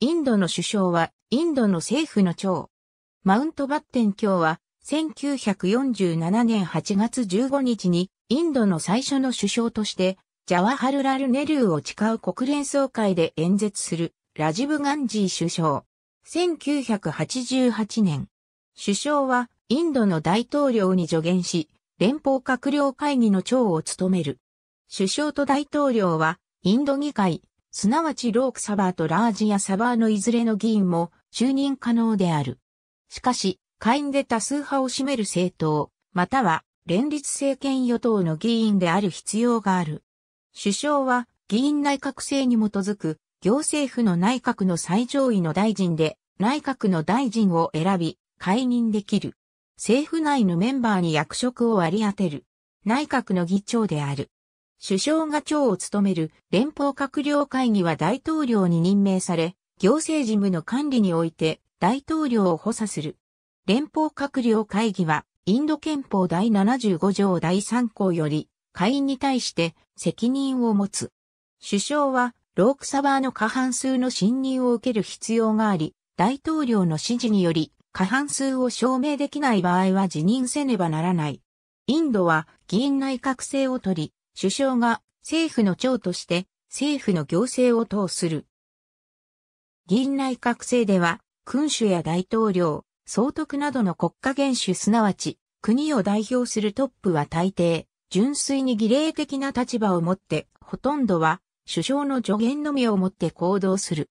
インドの首相は、インドの政府の長。マウントバッテン卿は、1947年8月15日に、インドの最初の首相として、ジャワハルラルネルーを誓う国連総会で演説する、ラジブ・ガンジー首相。1988年、首相は、インドの大統領に助言し、連邦閣僚会議の長を務める。首相と大統領は、インド議会、すなわちロークサバーとラージやサバーのいずれの議員も就任可能である。しかし、下院で多数派を占める政党、または連立政権与党の議員である必要がある。首相は議員内閣制に基づく行政府の内閣の最上位の大臣で内閣の大臣を選び解任できる。政府内のメンバーに役職を割り当てる。内閣の議長である。首相が長を務める連邦閣僚会議は大統領に任命され、行政事務の管理において大統領を補佐する。連邦閣僚会議は、インド憲法第75条第3項より、会員に対して責任を持つ。首相は、ロークサバーの過半数の信任を受ける必要があり、大統領の指示により、過半数を証明できない場合は辞任せねばならない。インドは議員内閣制を取り、首相が政府の長として政府の行政を通する。議院内閣制では、君主や大統領、総督などの国家元首すなわち、国を代表するトップは大抵、純粋に儀礼的な立場を持って、ほとんどは首相の助言のみをもって行動する。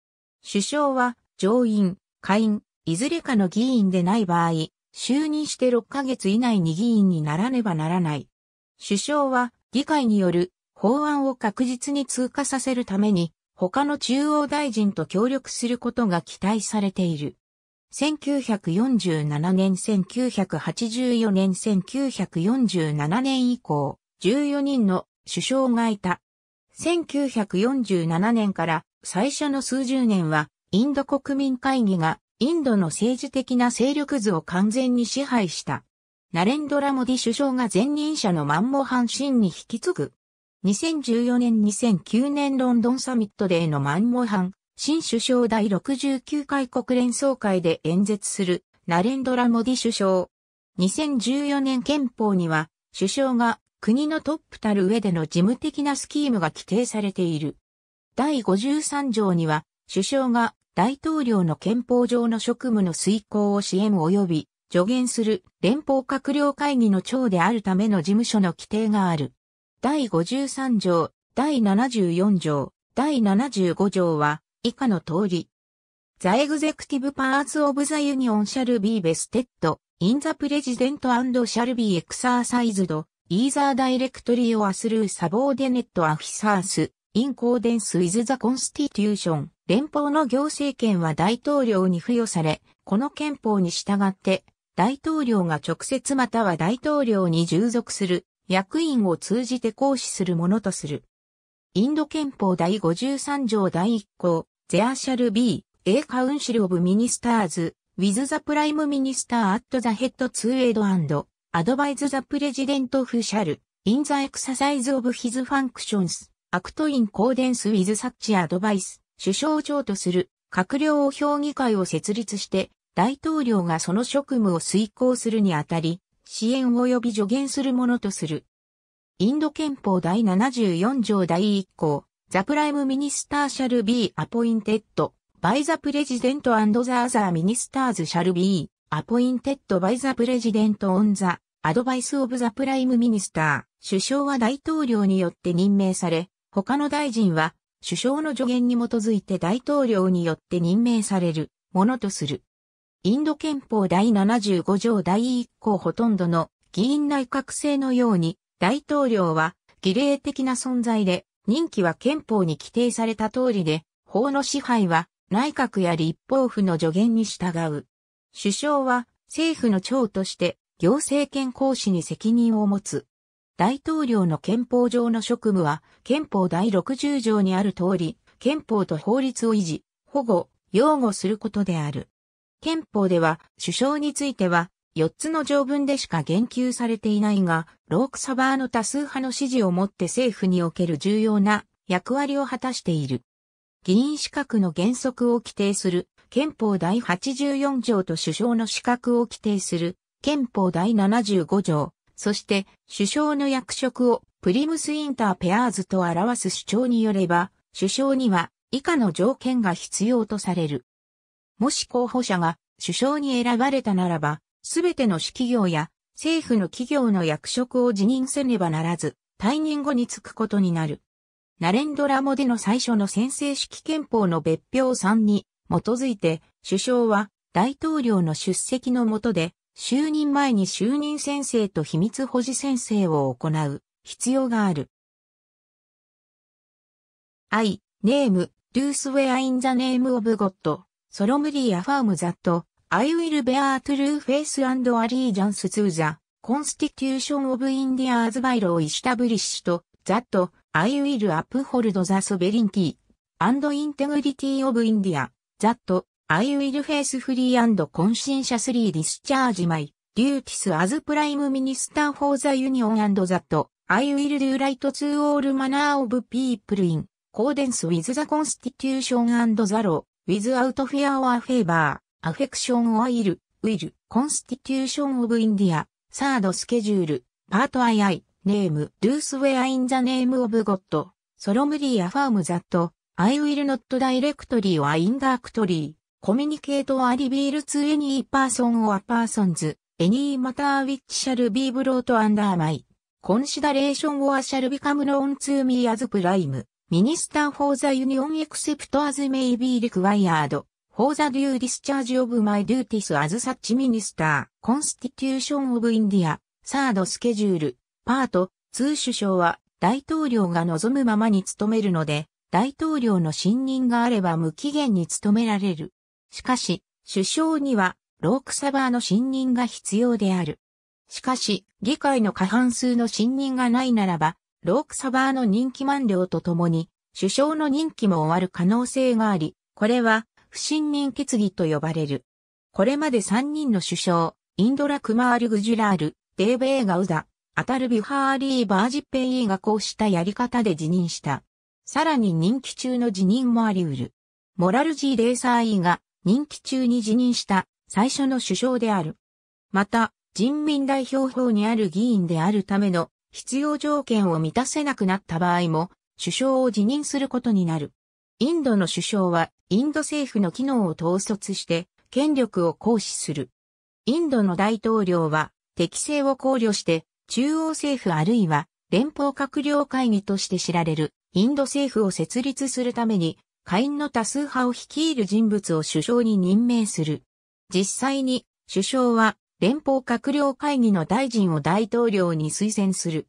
首相は上院、下院、いずれかの議員でない場合、就任して6ヶ月以内に議員にならねばならない。首相は議会による法案を確実に通過させるために、他の中央大臣と協力することが期待されている。1947年、1984年、1947年以降、14人の首相がいた。1947年から最初の数十年は、インド国民会議がインドの政治的な勢力図を完全に支配した。ナレンドラモディ首相が前任者のマンモハン・シンに引き継ぐ。2014年2009年ロンドンサミットでのマンモハン、新首相第69回国連総会で演説するナレンドラモディ首相。2014年憲法には首相が国のトップたる上での事務的なスキームが規定されている。第53条には首相が大統領の憲法上の職務の遂行を支援及び助言する連邦閣僚会議の長であるための事務所の規定がある。第53条、第74条、第75条は、以下の通り。ザエグゼクティブパーツオブザユニオンシャルビーベステッド、インザプレジデントシャルビーエクサーサイズド、イーザーダイレクトリーをアスルーサボーデネットアフィサース、インコーデンスイズザコンスティテューション、連邦の行政権は大統領に付与され、この憲法に従って、大統領が直接または大統領に従属する役員を通じて行使するものとする。インド憲法第53条第1項、There shall be a council of ministers with the prime minister at the head to aid and advise the president of shall in the exercise of his functions act in c o r d e n c e with such advice 首相長とする閣僚評議会を設立して大統領がその職務を遂行するにあたり、支援及び助言するものとする。インド憲法第74条第1項、ザプライムミニスターシャルビーアポインテッド、バイザプレジデントアンドザアザーミニスターズシャルビーアポインテッドバイザプレジデントオンザ、アドバイスオブザプライムミニスター、首相は大統領によって任命され、他の大臣は首相の助言に基づいて大統領によって任命されるものとする。インド憲法第75条第1項ほとんどの議員内閣制のように、大統領は儀礼的な存在で、任期は憲法に規定された通りで、法の支配は内閣や立法府の助言に従う。首相は政府の長として行政権行使に責任を持つ。大統領の憲法上の職務は憲法第60条にある通り、憲法と法律を維持、保護、擁護することである。憲法では首相については4つの条文でしか言及されていないが、ロークサバーの多数派の支持をもって政府における重要な役割を果たしている。議員資格の原則を規定する憲法第84条と首相の資格を規定する憲法第75条、そして首相の役職をプリムスインターペアーズと表す主張によれば、首相には以下の条件が必要とされる。もし候補者が首相に選ばれたならば、すべての私企業や政府の企業の役職を辞任せねばならず、退任後に就くことになる。ナレンドラモでの最初の先制式憲法の別表3に基づいて、首相は大統領の出席のもとで、就任前に就任宣誓と秘密保持宣誓を行う必要がある。I, name, d o o s e a r in the name of God. ソロムリーアファームザット、I will bear true faith and allegiance to the Constitution of India's bylaw established that I will uphold the sovereignty and integrity of India that I will faithfully and conscientiously discharge my duties as prime minister for the union and that I will do right to all manner of people in accordance with the constitution and the law without fear or favor, affection or ill, will, constitution of India, third schedule, part II, name, do swear in the name of God, solemnly affirm that, I will not directly or indirectly, communicate or reveal to any person or persons, any matter which shall be brought under my consideration or shall become known to me as prime. Minister for the Union except as may be required for the due discharge of my duties as such minister constitution of India Third Schedule Part 2首相は大統領が望むままに務めるので大統領の信任があれば無期限に務められる。しかし首相にはロークサバーの信任が必要である。しかし、議会の過半数の信任がないならば、ロークサバーの人気満了とともに、首相の任期も終わる可能性があり、これは不信任決議と呼ばれる。これまで3人の首相、インドラ・クマール・グジュラール、デーベーガウダ、アタルビハーリー・バージッペイがこうしたやり方で辞任した。さらに任期中の辞任もあり得る。モラルジー・デーサーイが任期中に辞任した最初の首相である。また、人民代表法にある議員であるための必要条件を満たせなくなった場合も、首相を辞任することになる。インドの首相は、インド政府の機能を統率して、権力を行使する。インドの大統領は、適性を考慮して、中央政府あるいは、連邦閣僚会議として知られる、インド政府を設立するために、会員の多数派を率いる人物を首相に任命する。実際に、首相は、連邦閣僚会議の大臣を大統領に推薦する。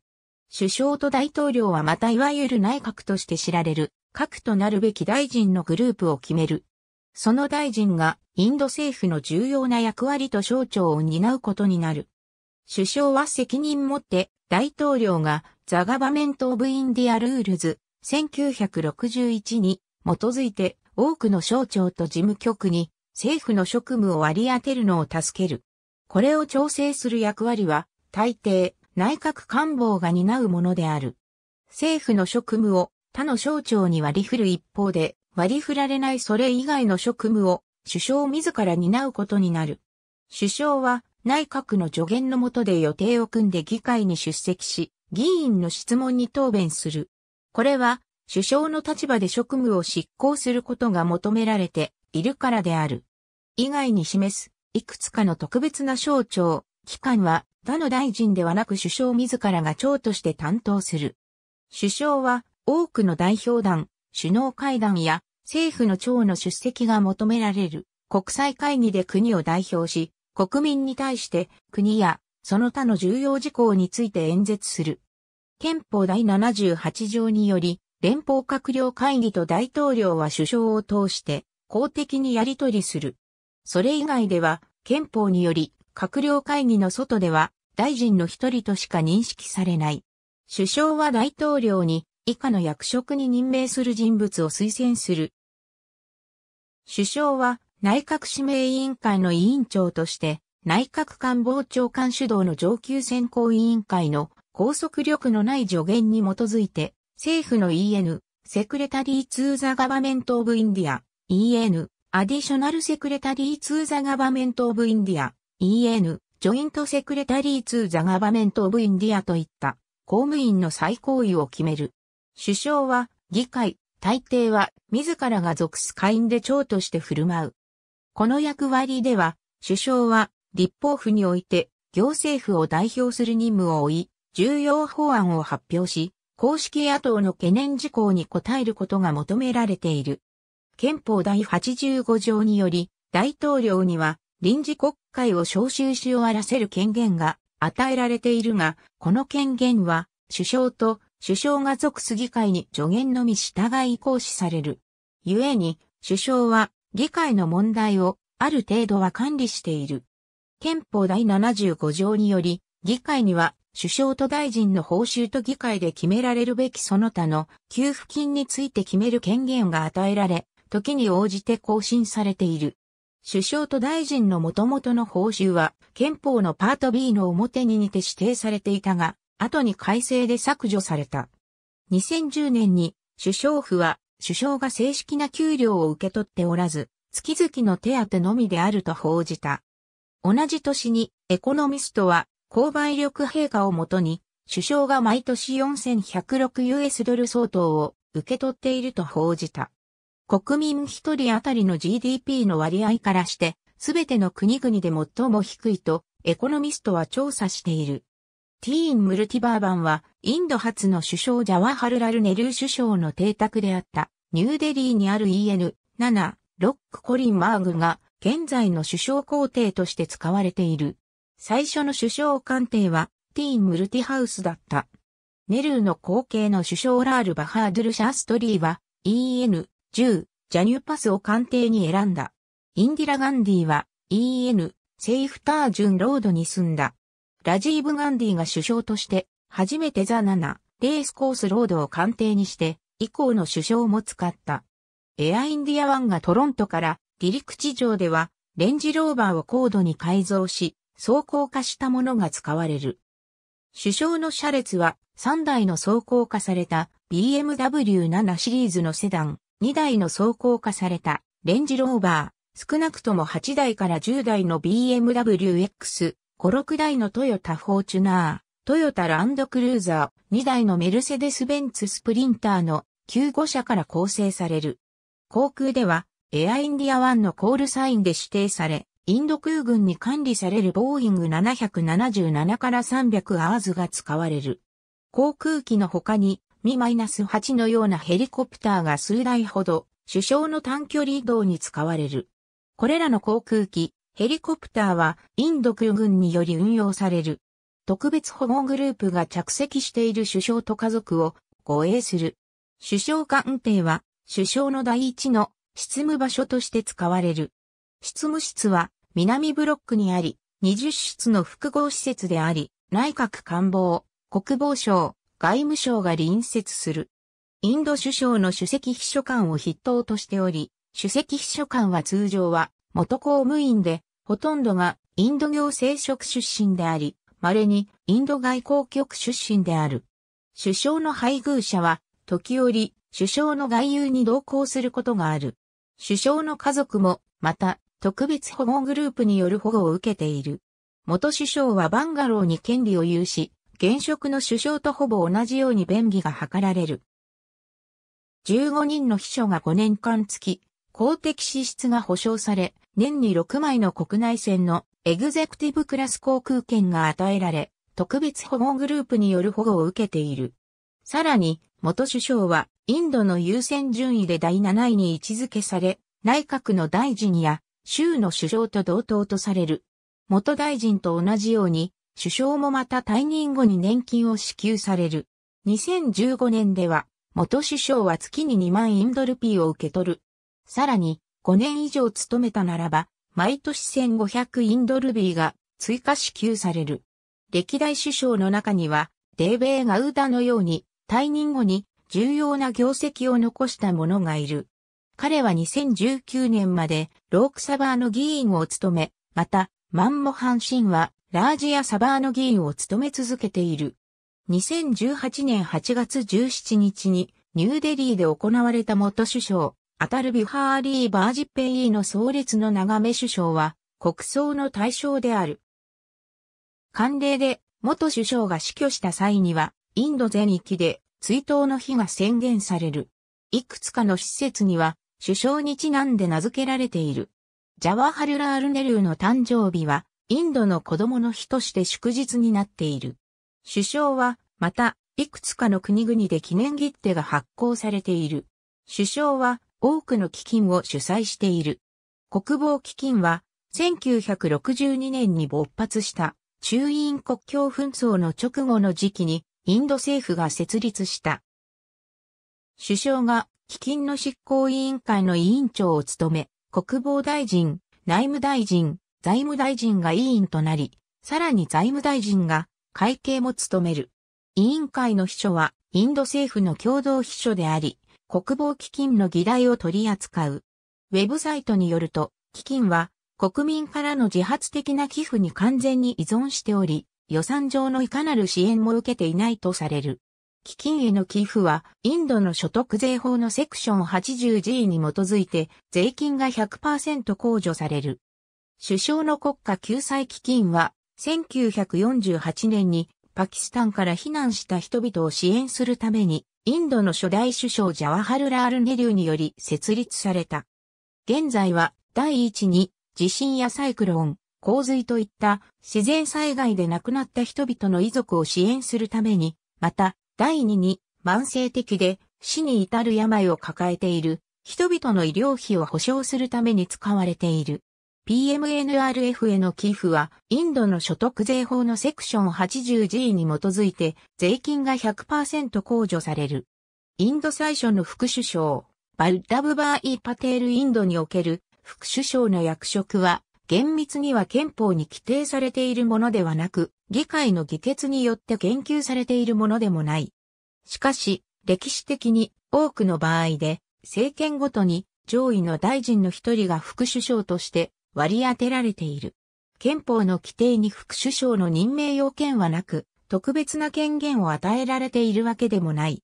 首相と大統領はまたいわゆる内閣として知られる、核となるべき大臣のグループを決める。その大臣がインド政府の重要な役割と省庁を担うことになる。首相は責任持って大統領がザガバメント・オブ・インディア・ルールズ1961に基づいて多くの省庁と事務局に政府の職務を割り当てるのを助ける。これを調整する役割は、大抵、内閣官房が担うものである。政府の職務を他の省庁に割り振る一方で、割り振られないそれ以外の職務を首相自ら担うことになる。首相は内閣の助言のもとで予定を組んで議会に出席し、議員の質問に答弁する。これは首相の立場で職務を執行することが求められているからである。以外に示すいくつかの特別な省庁、機関は他の大臣ではなく首相自らが長として担当する。首相は多くの代表団、首脳会談や政府の長の出席が求められる国際会議で国を代表し、国民に対して国やその他の重要事項について演説する。憲法第78条により、連邦閣僚会議と大統領は首相を通して公的にやり取りする。それ以外では、憲法により、閣僚会議の外では、大臣の一人としか認識されない。首相は大統領に、以下の役職に任命する人物を推薦する。首相は、内閣指名委員会の委員長として、内閣官房長官主導の上級選考委員会の拘束力のない助言に基づいて、政府の EN、セクレタリー・ツー・ザ・ガバメント・オブ・インディア、EN アディショナルセクレタリーツーザガバメントオブインディア、EN、ジョイントセクレタリーツーザガバメントオブインディアといった公務員の最高位を決める。首相は議会、大抵は自らが属す会員で長として振る舞う。この役割では、首相は立法府において行政府を代表する任務を負い、重要法案を発表し、公式野党の懸念事項に応えることが求められている。憲法第85条により、大統領には臨時国会を召集し終わらせる権限が与えられているが、この権限は首相と首相が属す議会に助言のみ従い行使される。故に、首相は議会の問題をある程度は管理している。憲法第75条により、議会には首相と大臣の報酬と議会で決められるべきその他の給付金について決める権限が与えられ、時に応じて更新されている。首相と大臣の元々の報酬は、憲法のパート B の表に似て指定されていたが、後に改正で削除された。2010年に、首相府は、首相が正式な給料を受け取っておらず、月々の手当のみであると報じた。同じ年に、エコノミストは、購買力陛下をもとに、首相が毎年 4106US ドル相当を受け取っていると報じた。国民一人当たりの GDP の割合からして、すべての国々で最も低いと、エコノミストは調査している。ティーン・ムルティバーバンは、インド初の首相ジャワハルラル・ネルー首相の邸宅であった、ニューデリーにある EN、7、ロック・コリン・マーグが、現在の首相皇帝として使われている。最初の首相官邸は、ティーン・ムルティハウスだった。ネルーの後継の首相ラール・バハードゥル・シャーストリーは、EN、10、ジャニューパスを官邸に選んだ。インディラ・ガンディは EN、セイフタージュンロードに住んだ。ラジーブ・ガンディが首相として、初めてザ・7、レースコースロードを官邸にして、以降の首相も使った。エアインディア1がトロントから離陸地上ではレンジローバーを高度に改造し、走行化したものが使われる。首相の車列は3台の走行化された BMW7 シリーズのセダン、2台の走行化されたレンジローバー、少なくとも8台から10台の BMW X、5、6台のトヨタフォーチュナー、トヨタランドクルーザー、2台のメルセデス・ベンツスプリンターの旧五車から構成される。航空では、エアインディア1のコールサインで指定され、インド空軍に管理されるボーイング777から300アーズが使われる。航空機の他にナス8のようなヘリコプターが数台ほど、首相の短距離移動に使われる。これらの航空機、ヘリコプターはインド空軍により運用される。特別保護グループが着席している首相と家族を護衛する。首相官邸は首相の第一の執務場所として使われる。執務室は南ブロックにあり、20室の複合施設であり、内閣官房、国防省、外務省が隣接する。インド首相の首席秘書官を筆頭としており、首席秘書官は通常は元公務員で、ほとんどがインド行政職出身であり、稀にインド外交局出身である。首相の配偶者は、時折、首相の外遊に同行することがある。首相の家族も、また、特別保護グループによる保護を受けている。元首相はバンガローに権利を有し、現職の首相とほぼ同じように便宜が図られる。15人の秘書が5年間付き、公的支出が保障され、年に6枚の国内線のエグゼクティブクラス航空券が与えられ、特別保護グループによる保護を受けている。さらに、元首相は、インドの優先順位で第7位に位置づけされ、内閣の大臣や、州の首相と同等とされる。元大臣と同じように、首相もまた退任後に年金を支給される。2015年では、元首相は月に2万インドルピーを受け取る。さらに、5年以上務めたならば、毎年1500インドルビーが追加支給される。歴代首相の中には、デーベー・ガウダのように、退任後に重要な業績を残した者がいる。彼は2019年までロークサバーの議員を務め、また、マンモハン・シンはラージやサバーの議員を務め続けている。2018年8月17日にニューデリーで行われた元首相、アタルビハーリー・バージッペイーの創立の長め首相は国葬の対象である。慣例で元首相が死去した際にはインド全域で追悼の日が宣言される。いくつかの施設には首相にちなんで名付けられている。ジャワハルラールネルーの誕生日はインドの子供の日として祝日になっている。首相は、また、いくつかの国々で記念切手が発行されている。首相は、多くの基金を主催している。国防基金は、1962年に勃発した中印国境紛争の直後の時期にインド政府が設立した。首相が基金の執行委員会の委員長を務め、国防大臣、内務大臣、財務大臣が委員となり、さらに財務大臣が会計も務める。委員会の秘書はインド政府の共同秘書であり、国防基金の議題を取り扱う。ウェブサイトによると、基金は国民からの自発的な寄付に完全に依存しており、予算上のいかなる支援も受けていないとされる。基金への寄付は、インドの所得税法のセクション 80G に基づいて、税金が100%控除される。首相の国家救済基金は、1948年にパキスタンから避難した人々を支援するために、インドの初代首相ジャワハルラール・ネデューにより設立された。現在は、第一に、地震やサイクロン、洪水といった自然災害で亡くなった人々の遺族を支援するために、また、第二に、慢性的で死に至る病を抱えている人々の医療費を保障するために使われている。PMNRF への寄付は、インドの所得税法のセクション 80G に基づいて、税金が100%控除される。インド最初の副首相、バルダブバー・イ・パテール・インドにおける副首相の役職は、厳密には憲法に規定されているものではなく、議会の議決によって言及されているものでもない。しかし、歴史的に多くの場合で、政権ごとに上位の大臣の一人が副首相として割り当てられている。憲法の規定に副首相の任命要件はなく、特別な権限を与えられているわけでもない。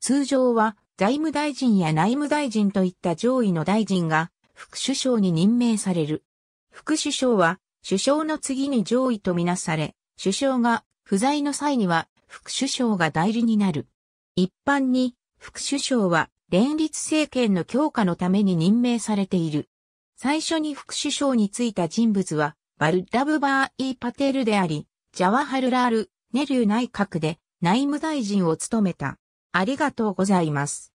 通常は財務大臣や内務大臣といった上位の大臣が副首相に任命される。副首相は首相の次に上位とみなされ、首相が不在の際には副首相が代理になる。一般に副首相は連立政権の強化のために任命されている。最初に副首相に就いた人物は、バルダブバー・イパテルであり、ジャワハルラール・ネリュー内閣で内務大臣を務めた。ありがとうございます。